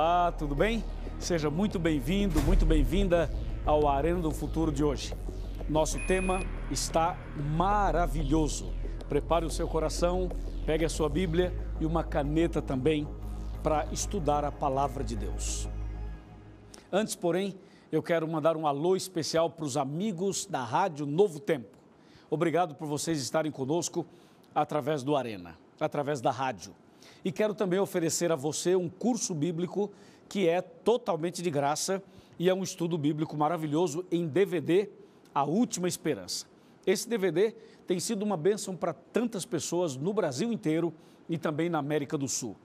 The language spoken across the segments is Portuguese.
Olá, tudo bem? Seja muito bem-vindo, muito bem-vinda ao Arena do Futuro de hoje. Nosso tema está maravilhoso. Prepare o seu coração, pegue a sua Bíblia e uma caneta também para estudar a palavra de Deus. Antes, porém, eu quero mandar um alô especial para os amigos da Rádio Novo Tempo. Obrigado por vocês estarem conosco através do Arena, através da rádio. E quero também oferecer a você um curso bíblico que é totalmente de graça e é um estudo bíblico maravilhoso em DVD, A Última Esperança. Esse DVD tem sido uma bênção para tantas pessoas no Brasil inteiro e também na América do Sul.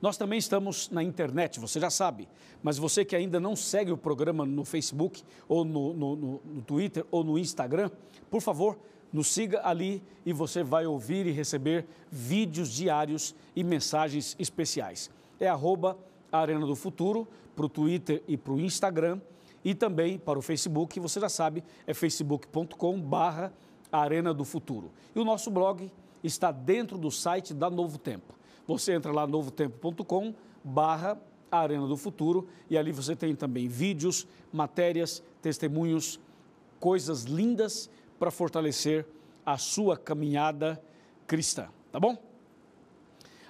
Nós também estamos na internet, você já sabe, mas você que ainda não segue o programa no Facebook, ou no, no, no, no Twitter, ou no Instagram, por favor, nos siga ali e você vai ouvir e receber vídeos diários e mensagens especiais. É arroba Arena do Futuro para o Twitter e para o Instagram e também para o Facebook. Você já sabe, é facebook.com barra Arena do Futuro. E o nosso blog está dentro do site da Novo Tempo. Você entra lá novotempo.com barra Arena do Futuro e ali você tem também vídeos, matérias, testemunhos, coisas lindas para fortalecer a sua caminhada cristã, tá bom?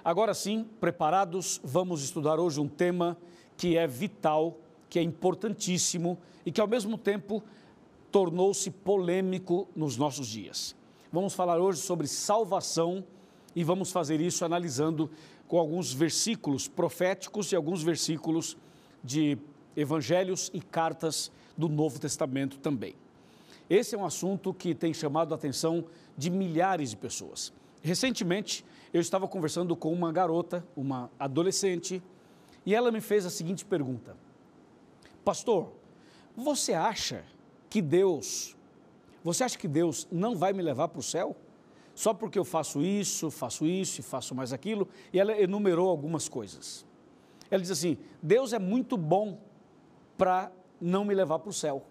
Agora sim, preparados, vamos estudar hoje um tema que é vital, que é importantíssimo e que ao mesmo tempo tornou-se polêmico nos nossos dias. Vamos falar hoje sobre salvação e vamos fazer isso analisando com alguns versículos proféticos e alguns versículos de evangelhos e cartas do Novo Testamento também. Esse é um assunto que tem chamado a atenção de milhares de pessoas. Recentemente, eu estava conversando com uma garota, uma adolescente, e ela me fez a seguinte pergunta: Pastor, você acha que Deus, você acha que Deus não vai me levar para o céu? Só porque eu faço isso, faço isso e faço mais aquilo? E ela enumerou algumas coisas. Ela diz assim: Deus é muito bom para não me levar para o céu.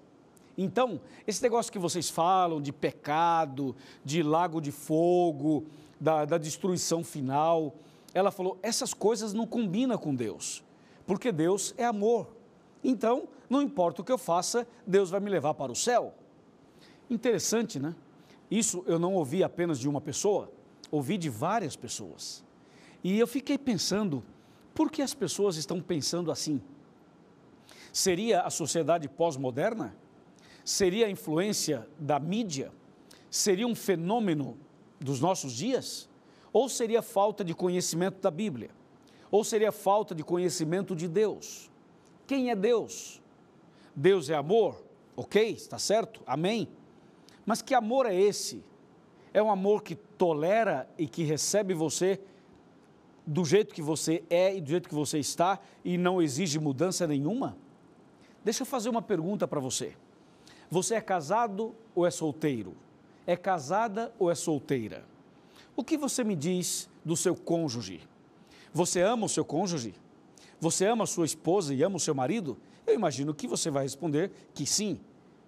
Então, esse negócio que vocês falam de pecado, de lago de fogo, da, da destruição final, ela falou: essas coisas não combinam com Deus, porque Deus é amor. Então, não importa o que eu faça, Deus vai me levar para o céu. Interessante, né? Isso eu não ouvi apenas de uma pessoa, ouvi de várias pessoas. E eu fiquei pensando, por que as pessoas estão pensando assim? Seria a sociedade pós-moderna? Seria a influência da mídia? Seria um fenômeno dos nossos dias? Ou seria falta de conhecimento da Bíblia? Ou seria falta de conhecimento de Deus? Quem é Deus? Deus é amor? Ok, está certo? Amém? Mas que amor é esse? É um amor que tolera e que recebe você do jeito que você é e do jeito que você está e não exige mudança nenhuma? Deixa eu fazer uma pergunta para você. Você é casado ou é solteiro? É casada ou é solteira? O que você me diz do seu cônjuge? Você ama o seu cônjuge? Você ama a sua esposa e ama o seu marido? Eu imagino que você vai responder que sim,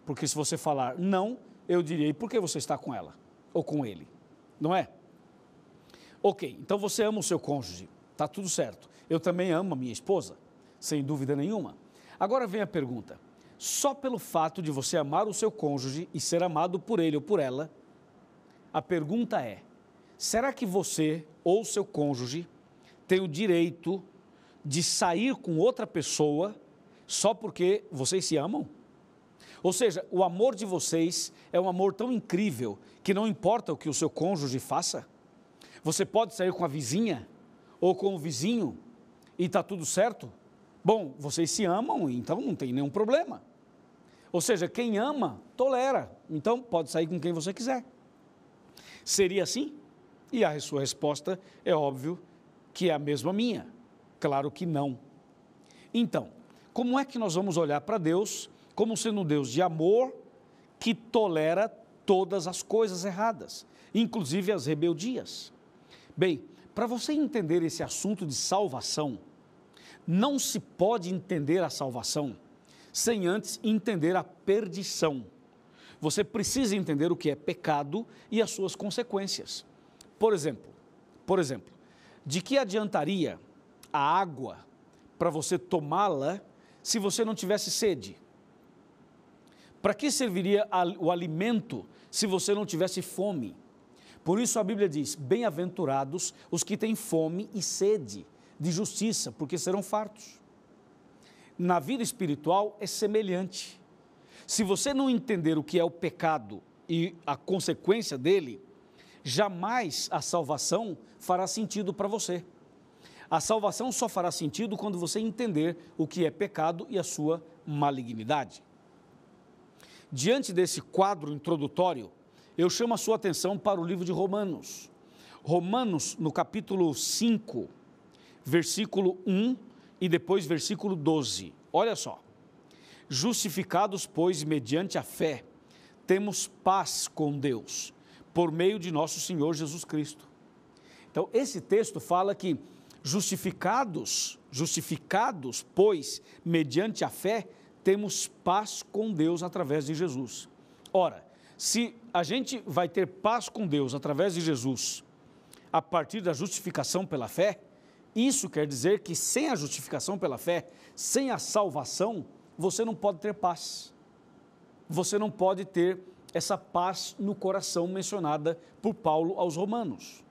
porque se você falar não, eu direi por que você está com ela ou com ele, não é? Ok, então você ama o seu cônjuge, tá tudo certo. Eu também amo a minha esposa, sem dúvida nenhuma. Agora vem a pergunta: só pelo fato de você amar o seu cônjuge e ser amado por ele ou por ela, a pergunta é: será que você ou seu cônjuge tem o direito de sair com outra pessoa só porque vocês se amam? Ou seja, o amor de vocês é um amor tão incrível que não importa o que o seu cônjuge faça. Você pode sair com a vizinha ou com o vizinho e está tudo certo? Bom, vocês se amam, então não tem nenhum problema. Ou seja, quem ama, tolera. Então pode sair com quem você quiser. Seria assim? E a sua resposta é óbvio que é a mesma minha. Claro que não. Então, como é que nós vamos olhar para Deus como sendo um Deus de amor que tolera todas as coisas erradas, inclusive as rebeldias? Bem, para você entender esse assunto de salvação, não se pode entender a salvação sem antes entender a perdição. Você precisa entender o que é pecado e as suas consequências. Por exemplo, por exemplo, de que adiantaria a água para você tomá-la se você não tivesse sede? Para que serviria o alimento se você não tivesse fome? Por isso a Bíblia diz: Bem-aventurados os que têm fome e sede de justiça, porque serão fartos na vida espiritual é semelhante. Se você não entender o que é o pecado e a consequência dele, jamais a salvação fará sentido para você. A salvação só fará sentido quando você entender o que é pecado e a sua malignidade. Diante desse quadro introdutório, eu chamo a sua atenção para o livro de Romanos. Romanos, no capítulo 5, versículo 1 e depois versículo 12. Olha só. Justificados, pois, mediante a fé, temos paz com Deus, por meio de nosso Senhor Jesus Cristo. Então, esse texto fala que justificados, justificados, pois, mediante a fé, temos paz com Deus através de Jesus. Ora, se a gente vai ter paz com Deus através de Jesus, a partir da justificação pela fé, isso quer dizer que sem a justificação pela fé, sem a salvação, você não pode ter paz. Você não pode ter essa paz no coração mencionada por Paulo aos Romanos.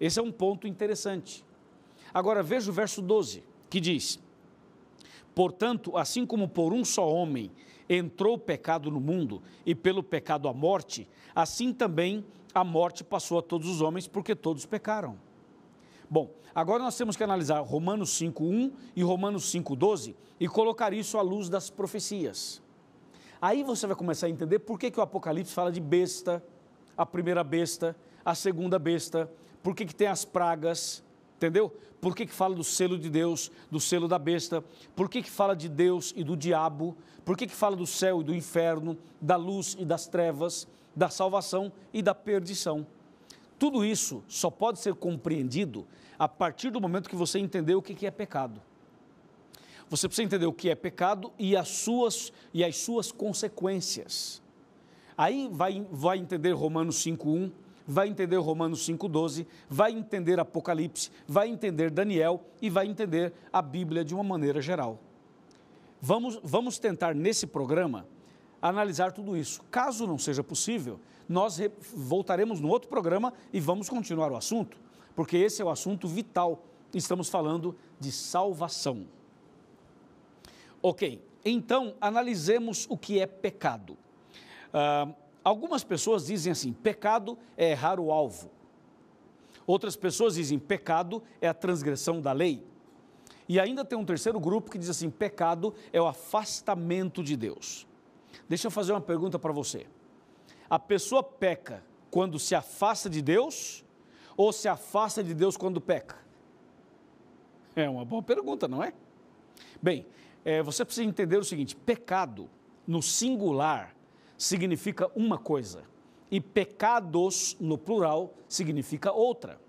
Esse é um ponto interessante. Agora veja o verso 12, que diz: Portanto, assim como por um só homem entrou o pecado no mundo, e pelo pecado a morte, assim também a morte passou a todos os homens, porque todos pecaram. Bom, agora nós temos que analisar Romanos 5.1 e Romanos 5.12 e colocar isso à luz das profecias. Aí você vai começar a entender por que, que o Apocalipse fala de besta, a primeira besta, a segunda besta, por que, que tem as pragas, entendeu? Por que, que fala do selo de Deus, do selo da besta? Por que, que fala de Deus e do diabo? Por que, que fala do céu e do inferno, da luz e das trevas, da salvação e da perdição? Tudo isso só pode ser compreendido a partir do momento que você entender o que é pecado. Você precisa entender o que é pecado e as suas, e as suas consequências. Aí vai, vai entender Romanos 5.1, vai entender Romanos 5.12, vai entender Apocalipse, vai entender Daniel e vai entender a Bíblia de uma maneira geral. Vamos, vamos tentar nesse programa analisar tudo isso. Caso não seja possível, nós voltaremos no outro programa e vamos continuar o assunto, porque esse é o assunto vital. Estamos falando de salvação. Ok, então analisemos o que é pecado. Ah, algumas pessoas dizem assim: pecado é errar o alvo. Outras pessoas dizem: pecado é a transgressão da lei. E ainda tem um terceiro grupo que diz assim: pecado é o afastamento de Deus. Deixa eu fazer uma pergunta para você. A pessoa peca quando se afasta de Deus ou se afasta de Deus quando peca? É uma boa pergunta, não é? Bem, é, você precisa entender o seguinte: pecado no singular significa uma coisa e pecados no plural significa outra.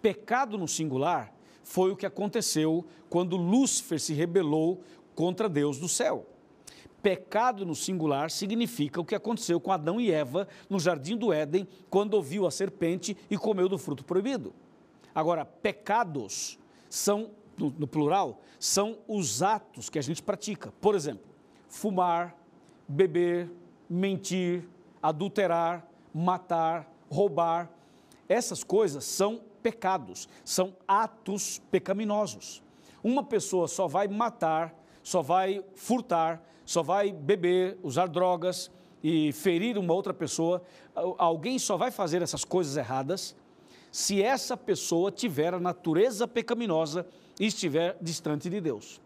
Pecado no singular foi o que aconteceu quando Lúcifer se rebelou contra Deus do céu. Pecado no singular significa o que aconteceu com Adão e Eva no jardim do Éden, quando ouviu a serpente e comeu do fruto proibido. Agora, pecados são, no, no plural, são os atos que a gente pratica. Por exemplo, fumar, beber, mentir, adulterar, matar, roubar. Essas coisas são pecados, são atos pecaminosos. Uma pessoa só vai matar, só vai furtar, só vai beber, usar drogas e ferir uma outra pessoa. Alguém só vai fazer essas coisas erradas se essa pessoa tiver a natureza pecaminosa e estiver distante de Deus.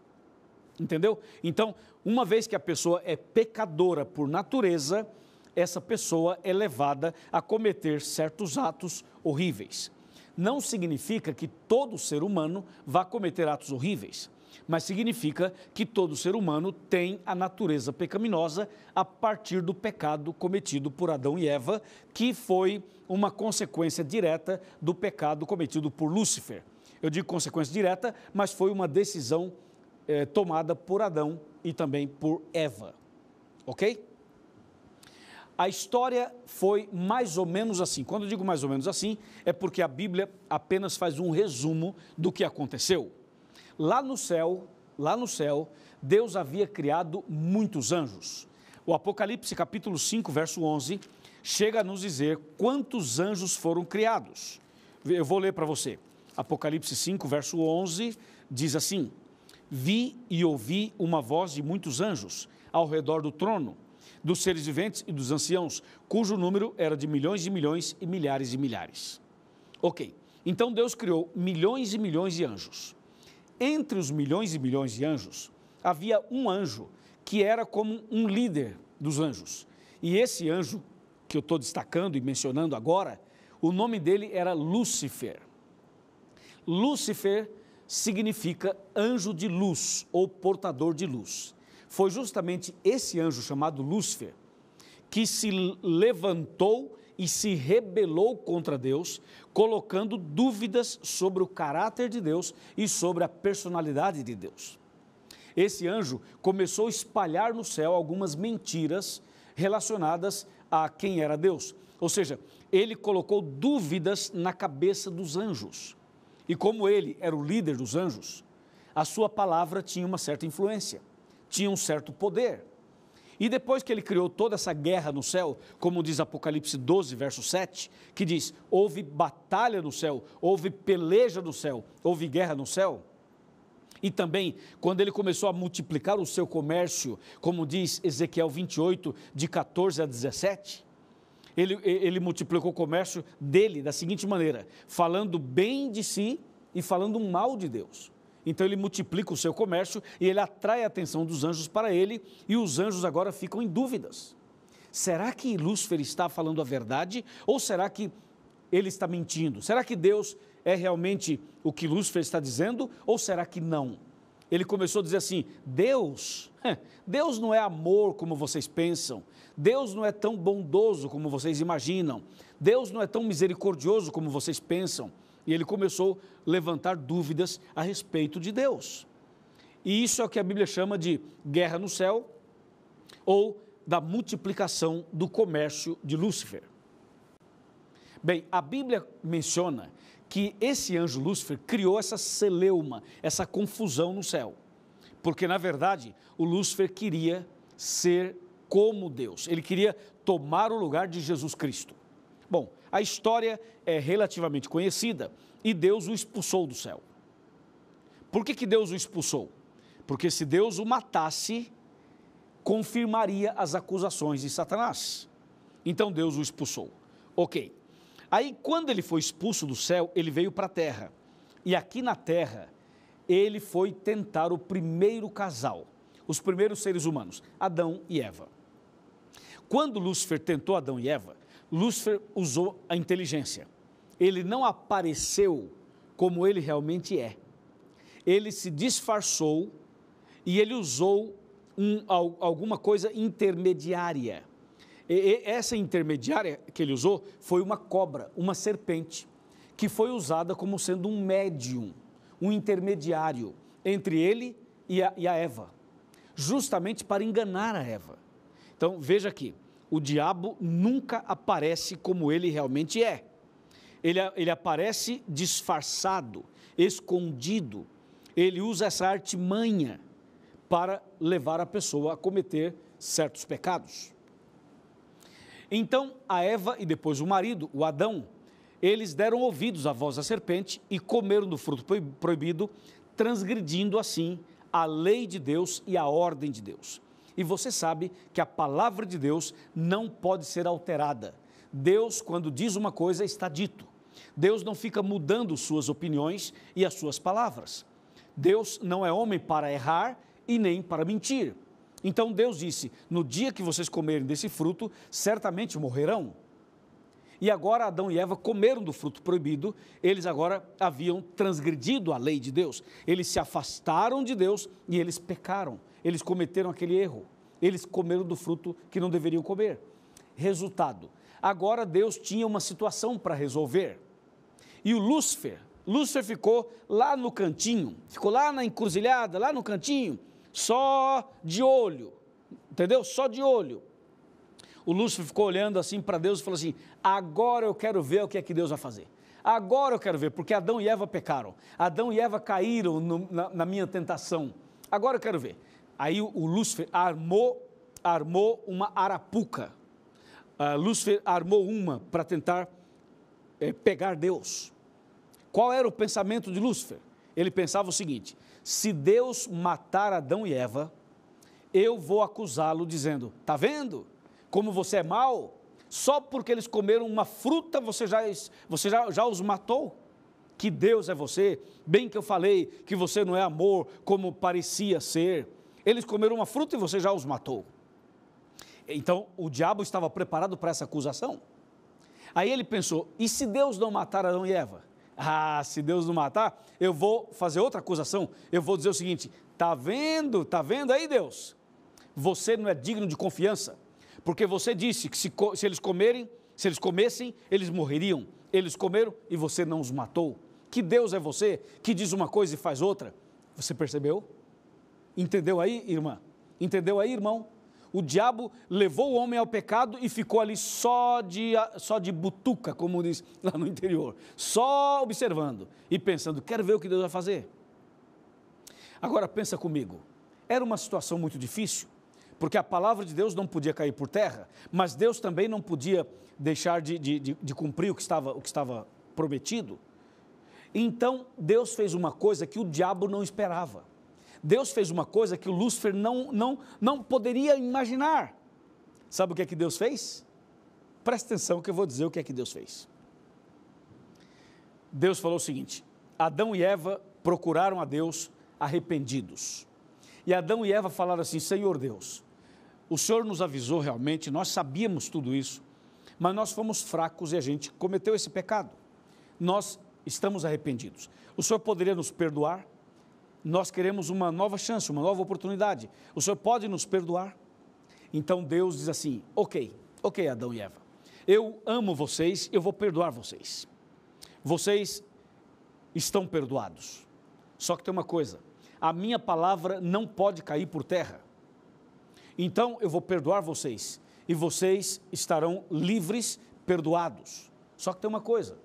Entendeu? Então, uma vez que a pessoa é pecadora por natureza, essa pessoa é levada a cometer certos atos horríveis. Não significa que todo ser humano vá cometer atos horríveis mas significa que todo ser humano tem a natureza pecaminosa a partir do pecado cometido por Adão e Eva, que foi uma consequência direta do pecado cometido por Lúcifer. Eu digo consequência direta, mas foi uma decisão eh, tomada por Adão e também por Eva. Ok? A história foi mais ou menos assim. Quando eu digo mais ou menos assim, é porque a Bíblia apenas faz um resumo do que aconteceu. Lá no céu, lá no céu, Deus havia criado muitos anjos. O Apocalipse capítulo 5, verso 11, chega a nos dizer quantos anjos foram criados. Eu vou ler para você. Apocalipse 5, verso 11, diz assim: Vi e ouvi uma voz de muitos anjos ao redor do trono, dos seres viventes e dos anciãos, cujo número era de milhões e milhões e milhares e milhares. Ok, então Deus criou milhões e milhões de anjos. Entre os milhões e milhões de anjos, havia um anjo que era como um líder dos anjos. E esse anjo, que eu estou destacando e mencionando agora, o nome dele era Lúcifer. Lúcifer significa anjo de luz ou portador de luz. Foi justamente esse anjo chamado Lúcifer que se levantou e se rebelou contra Deus, colocando dúvidas sobre o caráter de Deus e sobre a personalidade de Deus. Esse anjo começou a espalhar no céu algumas mentiras relacionadas a quem era Deus. Ou seja, ele colocou dúvidas na cabeça dos anjos. E como ele era o líder dos anjos, a sua palavra tinha uma certa influência, tinha um certo poder. E depois que ele criou toda essa guerra no céu, como diz Apocalipse 12, verso 7, que diz: houve batalha no céu, houve peleja no céu, houve guerra no céu. E também, quando ele começou a multiplicar o seu comércio, como diz Ezequiel 28, de 14 a 17, ele, ele multiplicou o comércio dele da seguinte maneira: falando bem de si e falando mal de Deus. Então ele multiplica o seu comércio e ele atrai a atenção dos anjos para ele, e os anjos agora ficam em dúvidas. Será que Lúcifer está falando a verdade ou será que ele está mentindo? Será que Deus é realmente o que Lúcifer está dizendo ou será que não? Ele começou a dizer assim: Deus, Deus não é amor como vocês pensam, Deus não é tão bondoso como vocês imaginam, Deus não é tão misericordioso como vocês pensam, e ele começou a levantar dúvidas a respeito de Deus. E isso é o que a Bíblia chama de guerra no céu ou da multiplicação do comércio de Lúcifer. Bem, a Bíblia menciona que esse anjo Lúcifer criou essa celeuma, essa confusão no céu. Porque, na verdade, o Lúcifer queria ser como Deus, ele queria tomar o lugar de Jesus Cristo. Bom, a história é relativamente conhecida e Deus o expulsou do céu. Por que, que Deus o expulsou? Porque se Deus o matasse, confirmaria as acusações de Satanás. Então Deus o expulsou. Ok. Aí, quando ele foi expulso do céu, ele veio para a terra. E aqui na terra, ele foi tentar o primeiro casal, os primeiros seres humanos, Adão e Eva. Quando Lúcifer tentou Adão e Eva, Lúcifer usou a inteligência. Ele não apareceu como ele realmente é. Ele se disfarçou e ele usou um, alguma coisa intermediária. E essa intermediária que ele usou foi uma cobra, uma serpente, que foi usada como sendo um médium, um intermediário entre ele e a, e a Eva, justamente para enganar a Eva. Então veja aqui, o diabo nunca aparece como ele realmente é. Ele, ele aparece disfarçado, escondido. Ele usa essa artimanha para levar a pessoa a cometer certos pecados. Então, a Eva e depois o marido, o Adão, eles deram ouvidos à voz da serpente e comeram do fruto proibido, transgredindo assim a lei de Deus e a ordem de Deus. E você sabe que a palavra de Deus não pode ser alterada. Deus, quando diz uma coisa, está dito. Deus não fica mudando suas opiniões e as suas palavras. Deus não é homem para errar e nem para mentir. Então Deus disse: No dia que vocês comerem desse fruto, certamente morrerão. E agora Adão e Eva comeram do fruto proibido, eles agora haviam transgredido a lei de Deus. Eles se afastaram de Deus e eles pecaram. Eles cometeram aquele erro. Eles comeram do fruto que não deveriam comer. Resultado: agora Deus tinha uma situação para resolver. E o Lúcifer, Lúcifer ficou lá no cantinho, ficou lá na encruzilhada, lá no cantinho, só de olho. Entendeu? Só de olho. O Lúcifer ficou olhando assim para Deus e falou assim: agora eu quero ver o que é que Deus vai fazer. Agora eu quero ver, porque Adão e Eva pecaram. Adão e Eva caíram no, na, na minha tentação. Agora eu quero ver. Aí o, Lúcifer armou, armou uma arapuca. Uh, Lúcifer armou uma para tentar eh, pegar Deus. Qual era o pensamento de Lúcifer? Ele pensava o seguinte: se Deus matar Adão e Eva, eu vou acusá-lo dizendo: tá vendo? Como você é mau? Só porque eles comeram uma fruta você já, você já, já os matou? Que Deus é você? Bem que eu falei que você não é amor como parecia ser eles comeram uma fruta e você já os matou. Então o diabo estava preparado para essa acusação. Aí ele pensou: e se Deus não matar Adão e Eva? Ah, se Deus não matar, eu vou fazer outra acusação. Eu vou dizer o seguinte: tá vendo, tá vendo aí, Deus? Você não é digno de confiança, porque você disse que se, se eles comerem, se eles comessem, eles morreriam. Eles comeram e você não os matou. Que Deus é você que diz uma coisa e faz outra? Você percebeu? Entendeu aí, irmã? Entendeu aí, irmão? O diabo levou o homem ao pecado e ficou ali só de, só de butuca, como diz lá no interior, só observando e pensando: quero ver o que Deus vai fazer. Agora pensa comigo, era uma situação muito difícil, porque a palavra de Deus não podia cair por terra, mas Deus também não podia deixar de, de, de, de cumprir o que, estava, o que estava prometido. Então Deus fez uma coisa que o diabo não esperava. Deus fez uma coisa que o Lúcifer não, não, não poderia imaginar. Sabe o que é que Deus fez? Presta atenção que eu vou dizer o que é que Deus fez. Deus falou o seguinte: Adão e Eva procuraram a Deus arrependidos. E Adão e Eva falaram assim: Senhor Deus, o Senhor nos avisou realmente, nós sabíamos tudo isso, mas nós fomos fracos e a gente cometeu esse pecado. Nós estamos arrependidos. O Senhor poderia nos perdoar? nós queremos uma nova chance, uma nova oportunidade. O Senhor pode nos perdoar? Então Deus diz assim: ok, ok, Adão e Eva, eu amo vocês, eu vou perdoar vocês. Vocês estão perdoados. Só que tem uma coisa: a minha palavra não pode cair por terra. Então eu vou perdoar vocês e vocês estarão livres, perdoados. Só que tem uma coisa: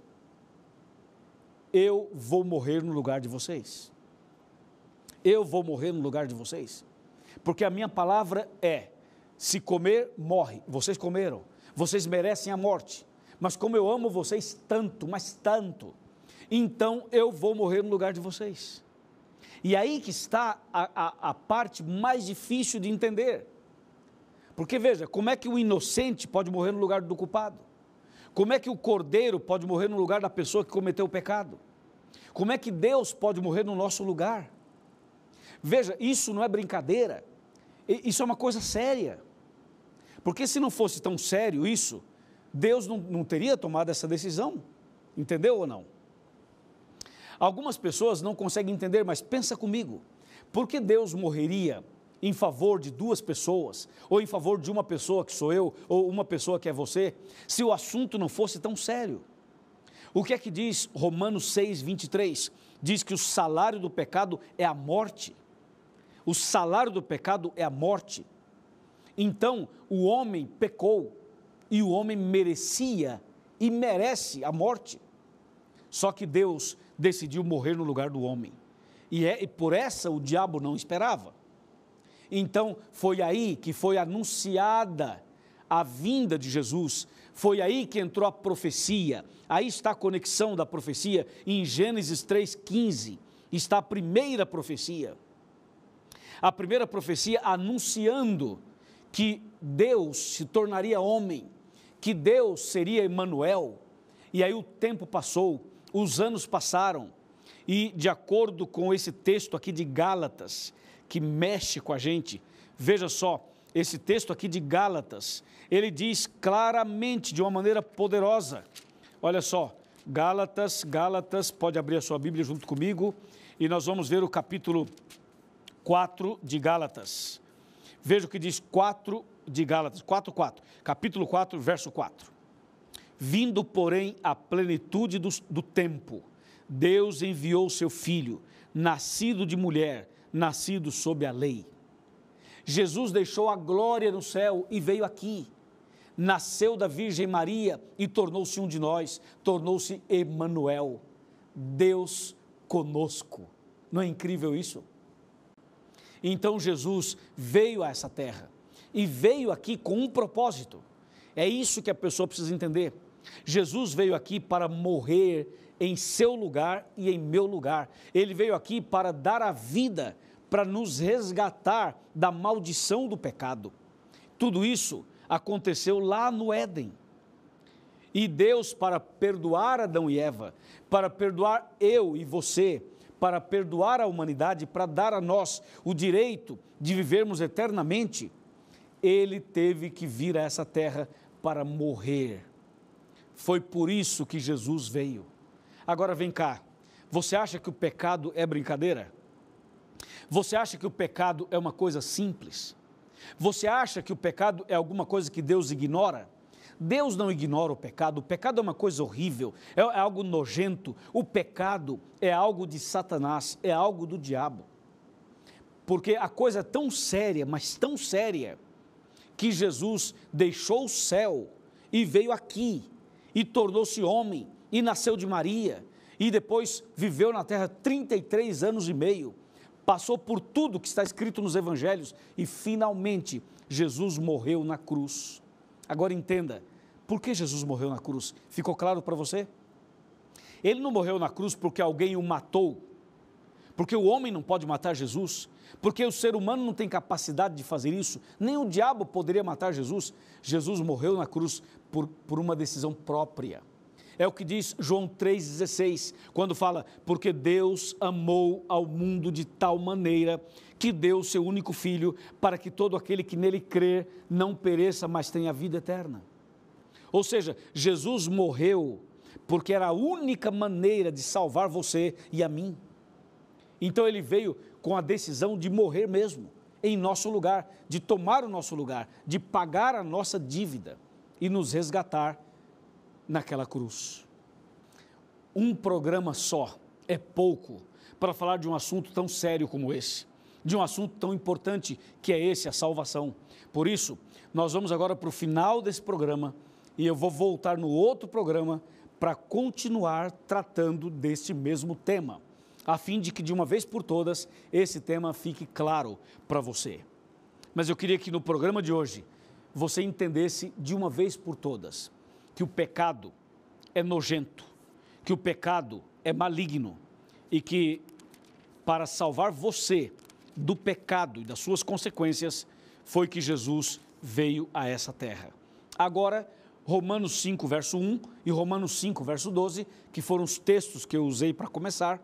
eu vou morrer no lugar de vocês eu vou morrer no lugar de vocês? Porque a minha palavra é: se comer, morre. Vocês comeram, vocês merecem a morte. Mas como eu amo vocês tanto, mas tanto, então eu vou morrer no lugar de vocês. E aí que está a, a, a parte mais difícil de entender. Porque veja, como é que o inocente pode morrer no lugar do culpado? Como é que o cordeiro pode morrer no lugar da pessoa que cometeu o pecado? Como é que Deus pode morrer no nosso lugar? Veja, isso não é brincadeira, isso é uma coisa séria. Porque se não fosse tão sério isso, Deus não, não teria tomado essa decisão. Entendeu ou não? Algumas pessoas não conseguem entender, mas pensa comigo. Por que Deus morreria em favor de duas pessoas, ou em favor de uma pessoa que sou eu, ou uma pessoa que é você, se o assunto não fosse tão sério? O que é que diz Romanos 6, 23? Diz que o salário do pecado é a morte. O salário do pecado é a morte. Então, o homem pecou e o homem merecia e merece a morte. Só que Deus decidiu morrer no lugar do homem. E, é, e por essa o diabo não esperava. Então, foi aí que foi anunciada a vinda de Jesus. Foi aí que entrou a profecia. Aí está a conexão da profecia em Gênesis 3,15. Está a primeira profecia a primeira profecia anunciando que Deus se tornaria homem, que Deus seria Emanuel. E aí o tempo passou, os anos passaram, e de acordo com esse texto aqui de Gálatas, que mexe com a gente, veja só, esse texto aqui de Gálatas, ele diz claramente, de uma maneira poderosa, olha só, Gálatas, Gálatas, pode abrir a sua Bíblia junto comigo, e nós vamos ver o capítulo 4 de Gálatas. Veja o que diz 4 de Gálatas, 4, 4, capítulo 4, verso 4. Vindo, porém, a plenitude do, do tempo, Deus enviou seu filho, nascido de mulher, nascido sob a lei. Jesus deixou a glória no céu e veio aqui. Nasceu da Virgem Maria e tornou-se um de nós, tornou-se Emanuel, Deus conosco. Não é incrível isso? Então Jesus veio a essa terra e veio aqui com um propósito. É isso que a pessoa precisa entender. Jesus veio aqui para morrer em seu lugar e em meu lugar. Ele veio aqui para dar a vida, para nos resgatar da maldição do pecado. Tudo isso aconteceu lá no Éden. E Deus, para perdoar Adão e Eva, para perdoar eu e você, para perdoar a humanidade, para dar a nós o direito de vivermos eternamente, ele teve que vir a essa terra para morrer. Foi por isso que Jesus veio. Agora vem cá, você acha que o pecado é brincadeira? Você acha que o pecado é uma coisa simples? Você acha que o pecado é alguma coisa que Deus ignora? Deus não ignora o pecado, o pecado é uma coisa horrível, é, é algo nojento, o pecado é algo de Satanás, é algo do diabo. Porque a coisa é tão séria, mas tão séria, que Jesus deixou o céu e veio aqui e tornou-se homem e nasceu de Maria e depois viveu na terra 33 anos e meio, passou por tudo que está escrito nos evangelhos e finalmente Jesus morreu na cruz Agora entenda, por que Jesus morreu na cruz? Ficou claro para você? Ele não morreu na cruz porque alguém o matou, porque o homem não pode matar Jesus, porque o ser humano não tem capacidade de fazer isso, nem o diabo poderia matar Jesus. Jesus morreu na cruz por, por uma decisão própria. É o que diz João 3,16, quando fala: Porque Deus amou ao mundo de tal maneira que deu o seu único filho para que todo aquele que nele crê não pereça, mas tenha vida eterna. Ou seja, Jesus morreu porque era a única maneira de salvar você e a mim. Então ele veio com a decisão de morrer mesmo, em nosso lugar, de tomar o nosso lugar, de pagar a nossa dívida e nos resgatar naquela cruz. Um programa só é pouco para falar de um assunto tão sério como esse de um assunto tão importante que é esse, a salvação. Por isso, nós vamos agora para o final desse programa e eu vou voltar no outro programa para continuar tratando deste mesmo tema, a fim de que de uma vez por todas esse tema fique claro para você. Mas eu queria que no programa de hoje você entendesse de uma vez por todas que o pecado é nojento, que o pecado é maligno e que para salvar você do pecado e das suas consequências, foi que Jesus veio a essa terra. Agora, Romanos 5, verso 1 e Romanos 5, verso 12, que foram os textos que eu usei para começar,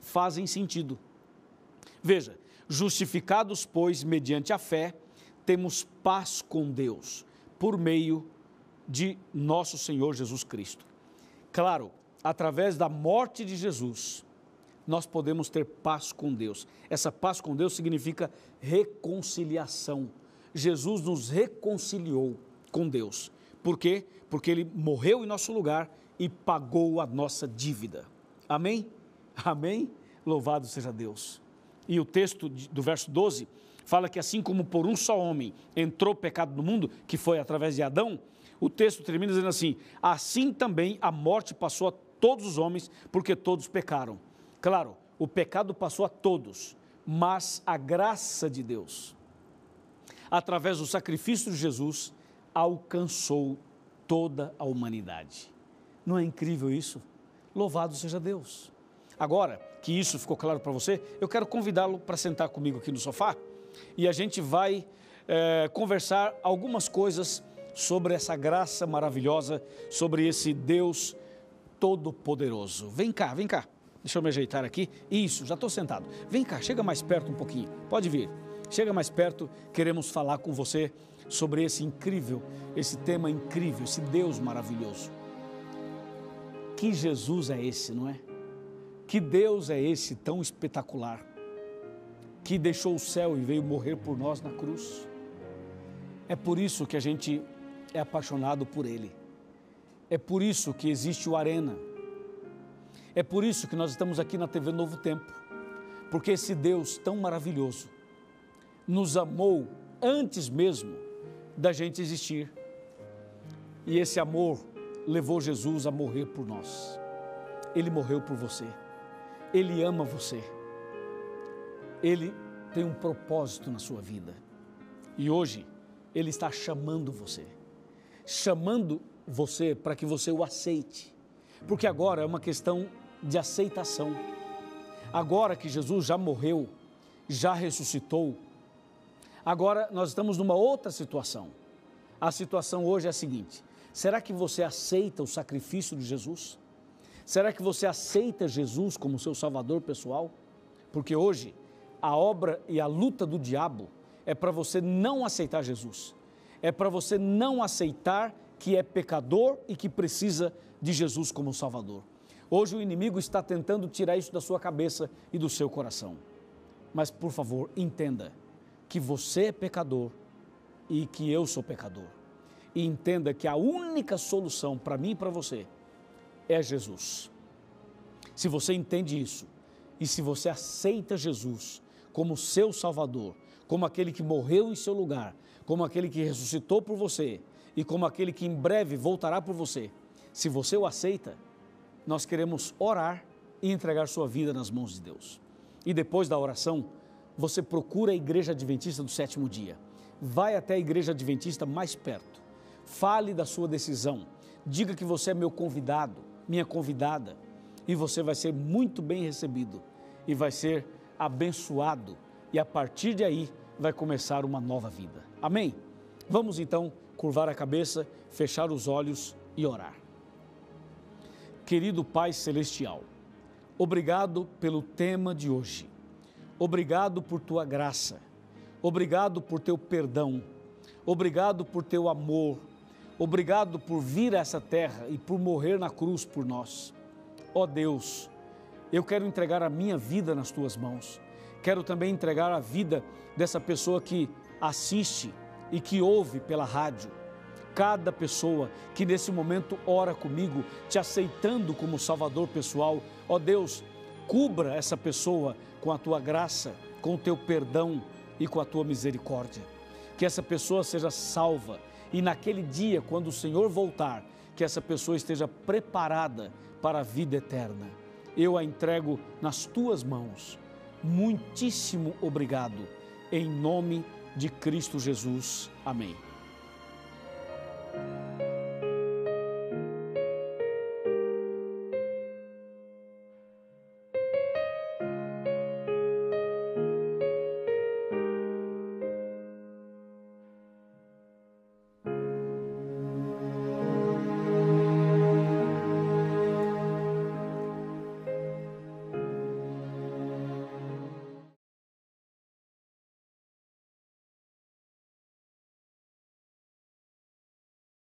fazem sentido. Veja, justificados, pois, mediante a fé, temos paz com Deus por meio de nosso Senhor Jesus Cristo. Claro, através da morte de Jesus, nós podemos ter paz com Deus. Essa paz com Deus significa reconciliação. Jesus nos reconciliou com Deus. Por quê? Porque ele morreu em nosso lugar e pagou a nossa dívida. Amém? Amém? Louvado seja Deus. E o texto do verso 12 fala que assim como por um só homem entrou o pecado no mundo, que foi através de Adão, o texto termina dizendo assim: assim também a morte passou a todos os homens, porque todos pecaram. Claro, o pecado passou a todos, mas a graça de Deus, através do sacrifício de Jesus, alcançou toda a humanidade. Não é incrível isso? Louvado seja Deus. Agora que isso ficou claro para você, eu quero convidá-lo para sentar comigo aqui no sofá e a gente vai é, conversar algumas coisas sobre essa graça maravilhosa, sobre esse Deus Todo-Poderoso. Vem cá, vem cá. Deixa eu me ajeitar aqui. Isso, já estou sentado. Vem cá, chega mais perto um pouquinho. Pode vir. Chega mais perto, queremos falar com você sobre esse incrível, esse tema incrível, esse Deus maravilhoso. Que Jesus é esse, não é? Que Deus é esse tão espetacular? Que deixou o céu e veio morrer por nós na cruz. É por isso que a gente é apaixonado por Ele. É por isso que existe o Arena é por isso que nós estamos aqui na TV Novo Tempo, porque esse Deus tão maravilhoso nos amou antes mesmo da gente existir. E esse amor levou Jesus a morrer por nós. Ele morreu por você. Ele ama você. Ele tem um propósito na sua vida. E hoje ele está chamando você. Chamando você para que você o aceite. Porque agora é uma questão de aceitação. Agora que Jesus já morreu, já ressuscitou, agora nós estamos numa outra situação. A situação hoje é a seguinte: será que você aceita o sacrifício de Jesus? Será que você aceita Jesus como seu salvador pessoal? Porque hoje a obra e a luta do diabo é para você não aceitar Jesus. É para você não aceitar que é pecador e que precisa de Jesus como Salvador. Hoje o inimigo está tentando tirar isso da sua cabeça e do seu coração. Mas por favor, entenda que você é pecador e que eu sou pecador. E entenda que a única solução para mim e para você é Jesus. Se você entende isso e se você aceita Jesus como seu Salvador, como aquele que morreu em seu lugar, como aquele que ressuscitou por você e como aquele que em breve voltará por você, se você o aceita, nós queremos orar e entregar sua vida nas mãos de Deus. E depois da oração, você procura a Igreja Adventista do sétimo dia. Vai até a Igreja Adventista mais perto. Fale da sua decisão. Diga que você é meu convidado, minha convidada. E você vai ser muito bem recebido e vai ser abençoado. E a partir de aí vai começar uma nova vida. Amém? Vamos então curvar a cabeça, fechar os olhos e orar. Querido Pai Celestial, obrigado pelo tema de hoje. Obrigado por tua graça. Obrigado por teu perdão. Obrigado por teu amor. Obrigado por vir a essa terra e por morrer na cruz por nós. Ó oh Deus, eu quero entregar a minha vida nas tuas mãos. Quero também entregar a vida dessa pessoa que assiste e que ouve pela rádio cada pessoa que nesse momento ora comigo, te aceitando como Salvador pessoal. Ó Deus, cubra essa pessoa com a tua graça, com o teu perdão e com a tua misericórdia. Que essa pessoa seja salva e naquele dia, quando o Senhor voltar, que essa pessoa esteja preparada para a vida eterna. Eu a entrego nas tuas mãos. Muitíssimo obrigado. Em nome de Cristo Jesus. Amém.